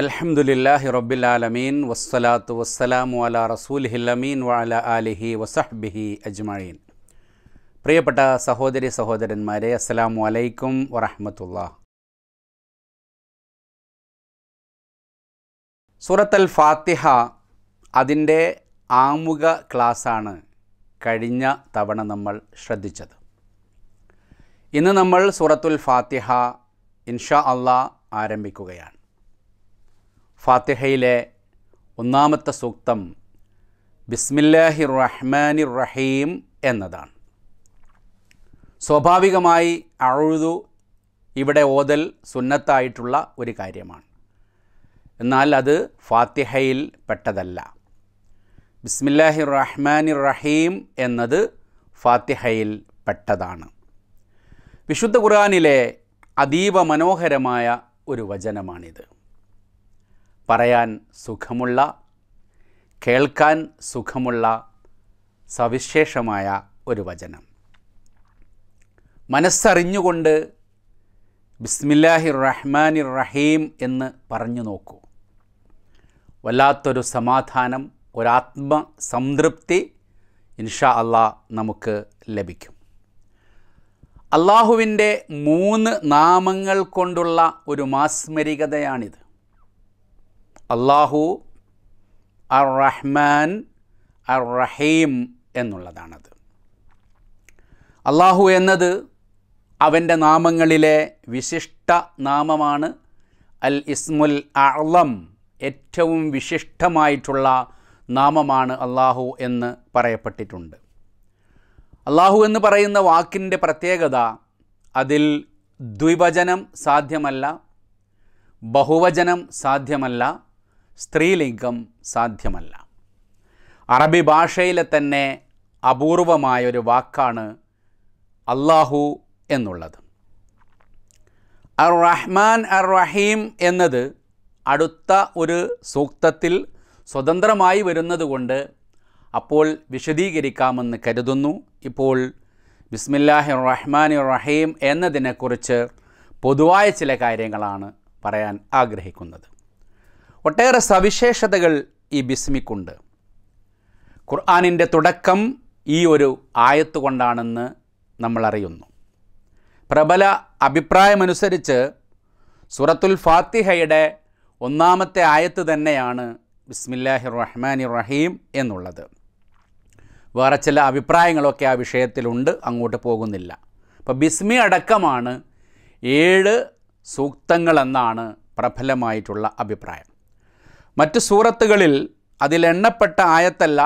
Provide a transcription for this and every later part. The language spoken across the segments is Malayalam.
അലഹമുല്ലാഹി റബ്ബിലാലമീൻ വസ്സലാത്തു വസ്സലാമു അല റസൂൽ ഹില്ലമീൻ വഅല ആലിഹി വസഹ്ബിഹി അജ്മീൻ പ്രിയപ്പെട്ട സഹോദരി സഹോദരന്മാരെ അസ്സലാമു അലൈക്കും വറഹമത്തുള്ള സൂറത്തൽ ഫാത്തിഹ അതിൻ്റെ ആമുഖ ക്ലാസ്സാണ് കഴിഞ്ഞ തവണ നമ്മൾ ശ്രദ്ധിച്ചത് ഇന്ന് നമ്മൾ സൂറത്തുൽ ഫാത്തിഹ ഇൻഷാ അള്ളാ ആരംഭിക്കുകയാണ് ഫാത്തിഹയിലെ ഒന്നാമത്തെ സൂക്തം ബിസ്മില്ലാഹി റഹ്മാനി റഹീം എന്നതാണ് സ്വാഭാവികമായി അഴുതു ഇവിടെ ഓതൽ സുന്നത്തായിട്ടുള്ള ഒരു കാര്യമാണ് എന്നാൽ അത് ഫാത്തിഹയിൽ പെട്ടതല്ല ബിസ്മില്ലാഹി റഹ്മാനി റഹീം എന്നത് ഫാത്തിഹയിൽ പെട്ടതാണ് വിശുദ്ധ ഖുർആാനിലെ അതീവ മനോഹരമായ ഒരു വചനമാണിത് പറയാൻ സുഖമുള്ള കേൾക്കാൻ സുഖമുള്ള സവിശേഷമായ ഒരു വചനം മനസ്സറിഞ്ഞുകൊണ്ട് ബിസ്മില്ലാഹി റഹ്മാൻ റഹീം എന്ന് പറഞ്ഞു നോക്കൂ വല്ലാത്തൊരു സമാധാനം ഒരാത്മ സംതൃപ്തി ഇൻഷാ അള്ളാ നമുക്ക് ലഭിക്കും അള്ളാഹുവിൻ്റെ മൂന്ന് നാമങ്ങൾ കൊണ്ടുള്ള ഒരു മാസ്മരികതയാണിത് അള്ളാഹു അർ റഹ്മാൻ അർ റഹീം എന്നുള്ളതാണത് അള്ളാഹു എന്നത് അവൻ്റെ നാമങ്ങളിലെ വിശിഷ്ട നാമമാണ് അൽ ഇസ്മുൽ അളം ഏറ്റവും വിശിഷ്ടമായിട്ടുള്ള നാമമാണ് അള്ളാഹു എന്ന് പറയപ്പെട്ടിട്ടുണ്ട് അള്ളാഹു എന്ന് പറയുന്ന വാക്കിൻ്റെ പ്രത്യേകത അതിൽ ദ്വിവചനം സാധ്യമല്ല ബഹുവചനം സാധ്യമല്ല സ്ത്രീലിംഗം സാധ്യമല്ല അറബി ഭാഷയിലെ തന്നെ അപൂർവമായൊരു വാക്കാണ് അള്ളാഹു എന്നുള്ളത് അർ റഹ്മാൻ അർ റഹീം എന്നത് അടുത്ത ഒരു സൂക്തത്തിൽ സ്വതന്ത്രമായി വരുന്നതുകൊണ്ട് അപ്പോൾ വിശദീകരിക്കാമെന്ന് കരുതുന്നു ഇപ്പോൾ ബിസ്മില്ലാഹി റഹ്മാൻ റഹീം എന്നതിനെക്കുറിച്ച് പൊതുവായ ചില കാര്യങ്ങളാണ് പറയാൻ ആഗ്രഹിക്കുന്നത് ഒട്ടേറെ സവിശേഷതകൾ ഈ ബിസ്മിക്കുണ്ട് ഖുർആാനിൻ്റെ തുടക്കം ഈ ഒരു ആയത്ത് കൊണ്ടാണെന്ന് നമ്മളറിയുന്നു പ്രബല അഭിപ്രായമനുസരിച്ച് സൂറത്തുൽ ഫാത്തിഹയുടെ ഒന്നാമത്തെ ആയത്ത് തന്നെയാണ് ബിസ്മില്ലാഹി റഹ്മാനി റഹീം എന്നുള്ളത് വേറെ ചില അഭിപ്രായങ്ങളൊക്കെ ആ വിഷയത്തിലുണ്ട് അങ്ങോട്ട് പോകുന്നില്ല അപ്പോൾ ബിസ്മി അടക്കമാണ് ഏഴ് സൂക്തങ്ങളെന്നാണ് പ്രബലമായിട്ടുള്ള അഭിപ്രായം മറ്റ് സൂറത്തുകളിൽ അതിലെണ്ണപ്പെട്ട ആയത്തല്ല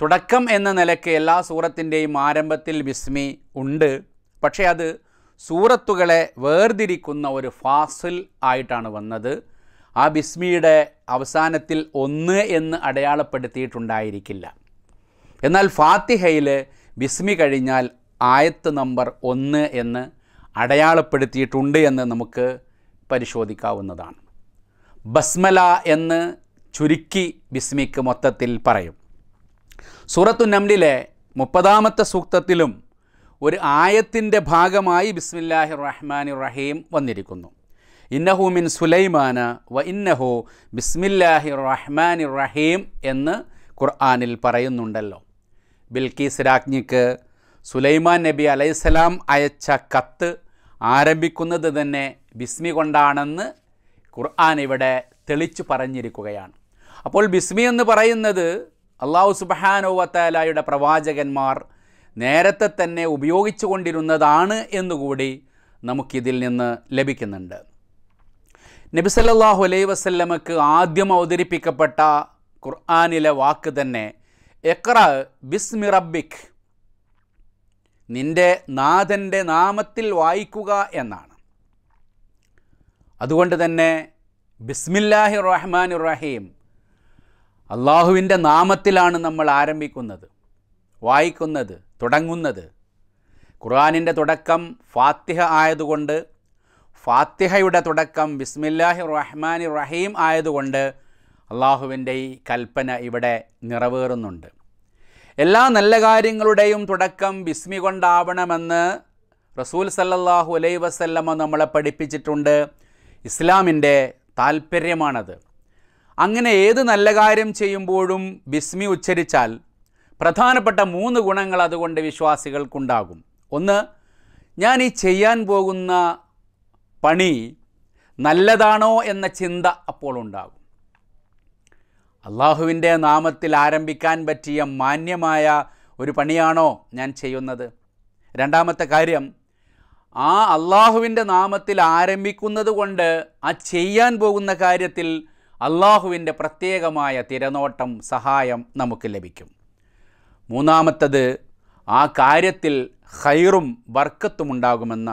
തുടക്കം എന്ന നിലയ്ക്ക് എല്ലാ സൂറത്തിൻ്റെയും ആരംഭത്തിൽ ബിസ്മി ഉണ്ട് പക്ഷേ അത് സൂറത്തുകളെ വേർതിരിക്കുന്ന ഒരു ഫാസിൽ ആയിട്ടാണ് വന്നത് ആ ബിസ്മിയുടെ അവസാനത്തിൽ ഒന്ന് എന്ന് അടയാളപ്പെടുത്തിയിട്ടുണ്ടായിരിക്കില്ല എന്നാൽ ഫാത്തിഹയിൽ ബിസ്മി കഴിഞ്ഞാൽ ആയത്ത് നമ്പർ ഒന്ന് എന്ന് അടയാളപ്പെടുത്തിയിട്ടുണ്ട് എന്ന് നമുക്ക് പരിശോധിക്കാവുന്നതാണ് ബസ്മല എന്ന് ചുരുക്കി ബിസ്മിക്ക് മൊത്തത്തിൽ പറയും സൂറത്തു നംലിലെ മുപ്പതാമത്തെ സൂക്തത്തിലും ഒരു ആയത്തിൻ്റെ ഭാഗമായി ബിസ്മില്ലാഹി റഹ്മാൻ റഹീം വന്നിരിക്കുന്നു ഇന്നഹു മിൻ സുലൈമാന വ ഇന്നഹു ബിസ്മില്ലാഹി റഹ്മാൻ റഹീം എന്ന് ഖുർആാനിൽ പറയുന്നുണ്ടല്ലോ ബിൽക്കീസ് രാജ്ഞിക്ക് സുലൈമാൻ നബി അലൈസലാം അയച്ച കത്ത് ആരംഭിക്കുന്നത് തന്നെ ബിസ്മി കൊണ്ടാണെന്ന് ഖുർആൻ ഇവിടെ തെളിച്ചു പറഞ്ഞിരിക്കുകയാണ് അപ്പോൾ ബിസ്മി എന്ന് പറയുന്നത് അള്ളാഹു സുബഹാനോവത്താലായുടെ പ്രവാചകന്മാർ നേരത്തെ തന്നെ ഉപയോഗിച്ചു കൊണ്ടിരുന്നതാണ് എന്നുകൂടി നമുക്കിതിൽ നിന്ന് ലഭിക്കുന്നുണ്ട് നബിസല്ലാഹു അലൈ വസല്ലമക്ക് ആദ്യം അവതരിപ്പിക്കപ്പെട്ട ഖുർആാനിലെ വാക്ക് തന്നെ എക്ര ബിസ്മി റബ്ബിഖ് നിൻ്റെ നാഥൻ്റെ നാമത്തിൽ വായിക്കുക എന്നാണ് അതുകൊണ്ട് തന്നെ ബിസ്മില്ലാഹി റഹ്മാൻ റഹീം അള്ളാഹുവിൻ്റെ നാമത്തിലാണ് നമ്മൾ ആരംഭിക്കുന്നത് വായിക്കുന്നത് തുടങ്ങുന്നത് ഖുർആാനിൻ്റെ തുടക്കം ഫാത്തിഹ ആയതുകൊണ്ട് ഫാത്തിഹയുടെ തുടക്കം ബിസ്മില്ലാഹി റഹ്മാൻ റഹീം ആയതുകൊണ്ട് അള്ളാഹുവിൻ്റെ ഈ കൽപ്പന ഇവിടെ നിറവേറുന്നുണ്ട് എല്ലാ നല്ല കാര്യങ്ങളുടെയും തുടക്കം ബിസ്മി കൊണ്ടാവണമെന്ന് റസൂൽ സല്ലല്ലാഹു അലൈ വസല്ലമ നമ്മളെ പഠിപ്പിച്ചിട്ടുണ്ട് ഇസ്ലാമിൻ്റെ താൽപ്പര്യമാണത് അങ്ങനെ ഏത് നല്ല കാര്യം ചെയ്യുമ്പോഴും ബിസ്മി ഉച്ചരിച്ചാൽ പ്രധാനപ്പെട്ട മൂന്ന് ഗുണങ്ങൾ അതുകൊണ്ട് വിശ്വാസികൾക്കുണ്ടാകും ഒന്ന് ഞാൻ ഈ ചെയ്യാൻ പോകുന്ന പണി നല്ലതാണോ എന്ന ചിന്ത അപ്പോൾ ഉണ്ടാകും അള്ളാഹുവിൻ്റെ നാമത്തിൽ ആരംഭിക്കാൻ പറ്റിയ മാന്യമായ ഒരു പണിയാണോ ഞാൻ ചെയ്യുന്നത് രണ്ടാമത്തെ കാര്യം ആ അള്ളാഹുവിൻ്റെ നാമത്തിൽ ആരംഭിക്കുന്നത് കൊണ്ട് ആ ചെയ്യാൻ പോകുന്ന കാര്യത്തിൽ അള്ളാഹുവിൻ്റെ പ്രത്യേകമായ തിരനോട്ടം സഹായം നമുക്ക് ലഭിക്കും മൂന്നാമത്തത് ആ കാര്യത്തിൽ ഹൈറും വർക്കത്തും ഉണ്ടാകുമെന്ന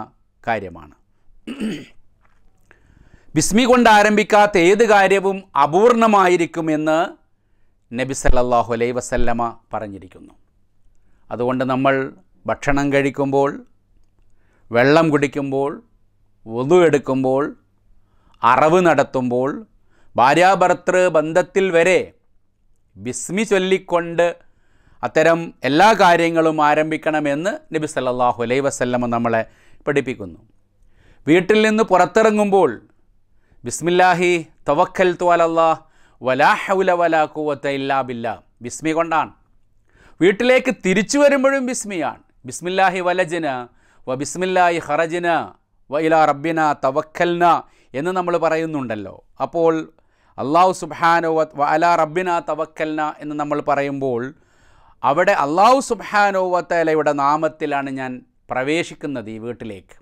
കാര്യമാണ് ബിസ്മി കൊണ്ട് ആരംഭിക്കാത്ത ഏത് കാര്യവും അപൂർണമായിരിക്കുമെന്ന് നബി സല്ലാഹു അലൈ വസല്ലമ പറഞ്ഞിരിക്കുന്നു അതുകൊണ്ട് നമ്മൾ ഭക്ഷണം കഴിക്കുമ്പോൾ വെള്ളം കുടിക്കുമ്പോൾ വധു എടുക്കുമ്പോൾ അറവ് നടത്തുമ്പോൾ ഭാര്യാഭർത്തൃ ബന്ധത്തിൽ വരെ ബിസ്മി ചൊല്ലിക്കൊണ്ട് അത്തരം എല്ലാ കാര്യങ്ങളും ആരംഭിക്കണമെന്ന് നബി സല്ലാഹു അലൈ വസല്ലമ നമ്മളെ പഠിപ്പിക്കുന്നു വീട്ടിൽ നിന്ന് പുറത്തിറങ്ങുമ്പോൾ ബിസ്മില്ലാഹി തവക്കൽ തോലല്ലാ വലാ ഹൗല വലാ കൂവത്ത ഇല്ലാ ബില്ല ബിസ്മി കൊണ്ടാണ് വീട്ടിലേക്ക് തിരിച്ചു വരുമ്പോഴും ബിസ്മിയാണ് ബിസ്മില്ലാഹി വലജന വ ബിസ്മില്ലായി ഹറജിന വ ഇല റബ്ബിന തവക്കൽന എന്ന് നമ്മൾ പറയുന്നുണ്ടല്ലോ അപ്പോൾ അള്ളാഹു സുബാനോ വ അല റബ്ബിന തവക്കൽന എന്ന് നമ്മൾ പറയുമ്പോൾ അവിടെ അള്ളാഹു സുബാനോവത്തലയുടെ നാമത്തിലാണ് ഞാൻ പ്രവേശിക്കുന്നത് ഈ വീട്ടിലേക്ക്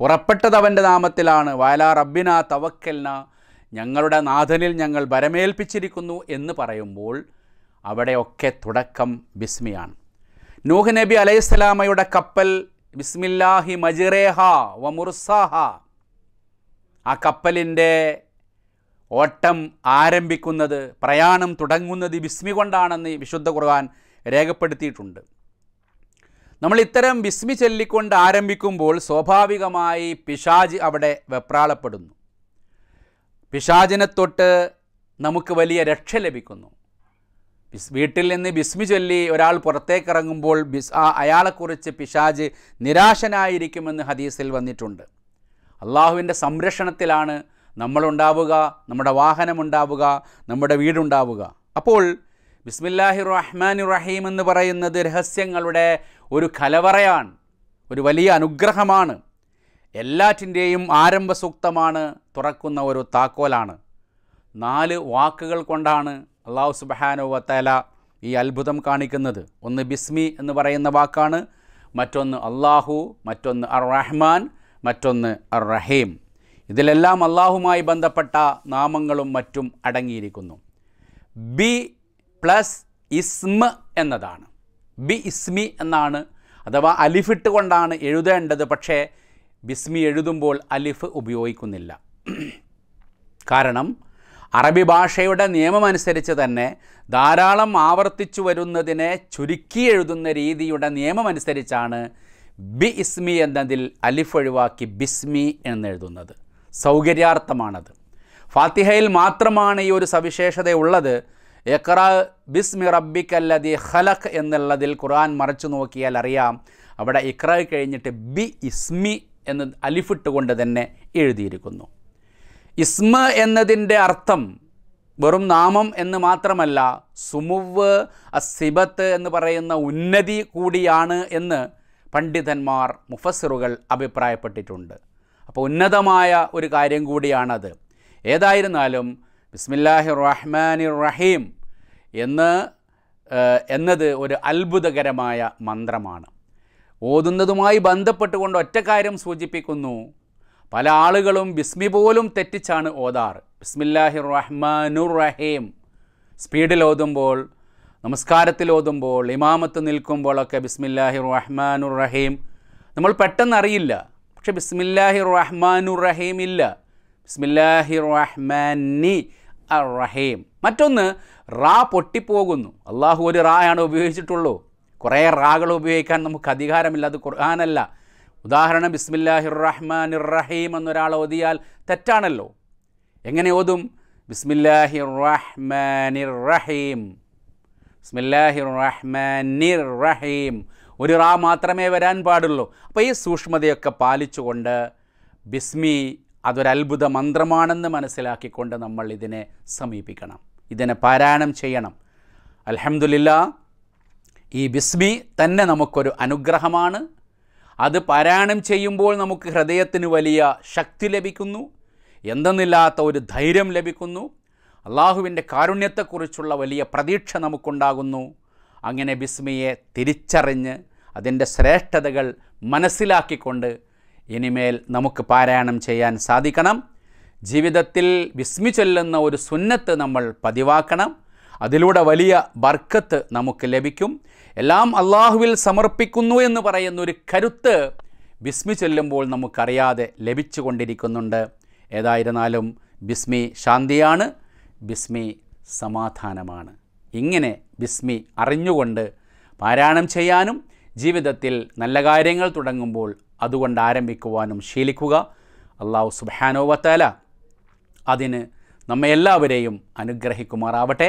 പുറപ്പെട്ടത് അവൻ്റെ നാമത്തിലാണ് വയല റബ്ബിന തവക്കൽന ഞങ്ങളുടെ നാഥനിൽ ഞങ്ങൾ വരമേൽപ്പിച്ചിരിക്കുന്നു എന്ന് പറയുമ്പോൾ അവിടെയൊക്കെ തുടക്കം ബിസ്മിയാണ് നൂഹ് നബി അലൈഹിസ്സലാമയുടെ കപ്പൽ ബിസ്മില്ലാഹി മജിറേഹ വമുർസാഹ ആ കപ്പലിൻ്റെ ഓട്ടം ആരംഭിക്കുന്നത് പ്രയാണം തുടങ്ങുന്നത് ബിസ്മി കൊണ്ടാണെന്ന് വിശുദ്ധ ഖുർആൻ രേഖപ്പെടുത്തിയിട്ടുണ്ട് നമ്മൾ ഇത്തരം ബിസ്മി ചൊല്ലിക്കൊണ്ട് ആരംഭിക്കുമ്പോൾ സ്വാഭാവികമായി പിശാജ് അവിടെ വെപ്രാളപ്പെടുന്നു പിശാജിനെ തൊട്ട് നമുക്ക് വലിയ രക്ഷ ലഭിക്കുന്നു ബിസ് വീട്ടിൽ നിന്ന് ബിസ്മി ചൊല്ലി ഒരാൾ ഇറങ്ങുമ്പോൾ ബിസ് ആ അയാളെക്കുറിച്ച് പിശാജ് നിരാശനായിരിക്കുമെന്ന് ഹദീസിൽ വന്നിട്ടുണ്ട് അള്ളാഹുവിൻ്റെ സംരക്ഷണത്തിലാണ് നമ്മളുണ്ടാവുക നമ്മുടെ വാഹനമുണ്ടാവുക നമ്മുടെ വീടുണ്ടാവുക അപ്പോൾ ബിസ്മില്ലാഹി റഹ്മാൻ റഹീം എന്ന് പറയുന്നത് രഹസ്യങ്ങളുടെ ഒരു കലവറയാണ് ഒരു വലിയ അനുഗ്രഹമാണ് എല്ലാറ്റിൻ്റെയും ആരംഭസൂക്തമാണ് തുറക്കുന്ന ഒരു താക്കോലാണ് നാല് വാക്കുകൾ കൊണ്ടാണ് അള്ളാഹു സുബഹാനു വത്തല ഈ അത്ഭുതം കാണിക്കുന്നത് ഒന്ന് ബിസ്മി എന്ന് പറയുന്ന വാക്കാണ് മറ്റൊന്ന് അള്ളാഹു മറ്റൊന്ന് അർ റഹ്മാൻ മറ്റൊന്ന് അർ റഹീം ഇതിലെല്ലാം അള്ളാഹുമായി ബന്ധപ്പെട്ട നാമങ്ങളും മറ്റും അടങ്ങിയിരിക്കുന്നു ബി പ്ലസ് ഇസ്മ എന്നതാണ് ബി ഇസ്മി എന്നാണ് അഥവാ അലിഫിട്ട് കൊണ്ടാണ് എഴുതേണ്ടത് പക്ഷേ ബിസ്മി എഴുതുമ്പോൾ അലിഫ് ഉപയോഗിക്കുന്നില്ല കാരണം അറബി ഭാഷയുടെ നിയമമനുസരിച്ച് തന്നെ ധാരാളം ആവർത്തിച്ചു വരുന്നതിനെ ചുരുക്കി എഴുതുന്ന രീതിയുടെ നിയമമനുസരിച്ചാണ് ബി ഇസ്മി എന്നതിൽ അലിഫ് ഒഴിവാക്കി ബിസ്മി എന്നെഴുതുന്നത് സൗകര്യാർത്ഥമാണത് ഫാത്തിഹയിൽ മാത്രമാണ് ഈ ഒരു സവിശേഷത ഉള്ളത് എക്ര ബിസ്മി റബ്ബിക്കല്ലതി ഹലഖ് എന്നുള്ളതിൽ ഖുർആൻ മറച്ചു നോക്കിയാൽ അറിയാം അവിടെ ഇക്ര കഴിഞ്ഞിട്ട് ബി ഇസ്മി എന്ന് കൊണ്ട് തന്നെ എഴുതിയിരിക്കുന്നു ഇസ്മ എന്നതിൻ്റെ അർത്ഥം വെറും നാമം എന്ന് മാത്രമല്ല സുമുവ് അസിബത്ത് എന്ന് പറയുന്ന ഉന്നതി കൂടിയാണ് എന്ന് പണ്ഡിതന്മാർ മുഫസറുകൾ അഭിപ്രായപ്പെട്ടിട്ടുണ്ട് അപ്പോൾ ഉന്നതമായ ഒരു കാര്യം കൂടിയാണത് ഏതായിരുന്നാലും ബിസ്മില്ലാഹി റഹ്മാനി റഹീം എന്ന് എന്നത് ഒരു അത്ഭുതകരമായ മന്ത്രമാണ് ഓതുന്നതുമായി ബന്ധപ്പെട്ടുകൊണ്ട് ഒറ്റ കാര്യം സൂചിപ്പിക്കുന്നു പല ആളുകളും ബിസ്മി പോലും തെറ്റിച്ചാണ് ഓതാർ ബിസ്മില്ലാഹി റഹ്മാനുർ റഹീം സ്പീഡിൽ ഓതുമ്പോൾ നമസ്കാരത്തിൽ ഓതുമ്പോൾ ഇമാമത്ത് നിൽക്കുമ്പോഴൊക്കെ ബിസ്മില്ലാഹി റഹ്മാനുർ റഹീം നമ്മൾ പെട്ടെന്ന് അറിയില്ല പക്ഷെ ബിസ്മില്ലാഹി റഹ്മാനുർ റഹീം ഇല്ല ബിസ്മില്ലാഹി റഹ്മാനി അർ റഹീം മറ്റൊന്ന് റാ പൊട്ടിപ്പോകുന്നു അള്ളാഹു ഒരു റായാണ് ഉപയോഗിച്ചിട്ടുള്ളൂ കുറേ റാകൾ ഉപയോഗിക്കാൻ നമുക്ക് അധികാരമില്ല അത് ഖുർആാനല്ല ഉദാഹരണം ബിസ്മില്ലാഹിർ റഹ്മാൻ റഹീം എന്നൊരാൾ ഓതിയാൽ തെറ്റാണല്ലോ എങ്ങനെ ഓതും ബിസ്മില്ലാഹിർ റഹ്മാനിർ റഹീം ബിസ്മില്ലാഹിർ റഹ്മാനിർ റഹീം ഒരു റാ മാത്രമേ വരാൻ പാടുള്ളൂ അപ്പോൾ ഈ സൂക്ഷ്മതയൊക്കെ പാലിച്ചുകൊണ്ട് ബിസ്മി അതൊരത്ഭുത മന്ത്രമാണെന്ന് മനസ്സിലാക്കിക്കൊണ്ട് നമ്മൾ ഇതിനെ സമീപിക്കണം ഇതിനെ പാരായണം ചെയ്യണം അലഹമുല്ല ഈ ബിസ്മി തന്നെ നമുക്കൊരു അനുഗ്രഹമാണ് അത് പാരായണം ചെയ്യുമ്പോൾ നമുക്ക് ഹൃദയത്തിന് വലിയ ശക്തി ലഭിക്കുന്നു എന്തെന്നില്ലാത്ത ഒരു ധൈര്യം ലഭിക്കുന്നു അള്ളാഹുവിൻ്റെ കാരുണ്യത്തെക്കുറിച്ചുള്ള വലിയ പ്രതീക്ഷ നമുക്കുണ്ടാകുന്നു അങ്ങനെ ബിസ്മിയെ തിരിച്ചറിഞ്ഞ് അതിൻ്റെ ശ്രേഷ്ഠതകൾ മനസ്സിലാക്കിക്കൊണ്ട് ഇനിമേൽ നമുക്ക് പാരായണം ചെയ്യാൻ സാധിക്കണം ജീവിതത്തിൽ വിസ്മി ചൊല്ലുന്ന ഒരു സുന്നത്ത് നമ്മൾ പതിവാക്കണം അതിലൂടെ വലിയ ബർക്കത്ത് നമുക്ക് ലഭിക്കും എല്ലാം അള്ളാഹുവിൽ സമർപ്പിക്കുന്നു എന്ന് പറയുന്ന ഒരു കരുത്ത് ബിസ്മി ചൊല്ലുമ്പോൾ നമുക്കറിയാതെ ലഭിച്ചു കൊണ്ടിരിക്കുന്നുണ്ട് ഏതായിരുന്നാലും ബിസ്മി ശാന്തിയാണ് ബിസ്മി സമാധാനമാണ് ഇങ്ങനെ ബിസ്മി അറിഞ്ഞുകൊണ്ട് പാരായണം ചെയ്യാനും ജീവിതത്തിൽ നല്ല കാര്യങ്ങൾ തുടങ്ങുമ്പോൾ അതുകൊണ്ട് ആരംഭിക്കുവാനും ശീലിക്കുക അള്ളാഹു സുബാനോ വത്താല അതിന് നമ്മെല്ലാവരെയും അനുഗ്രഹിക്കുമാറാവട്ടെ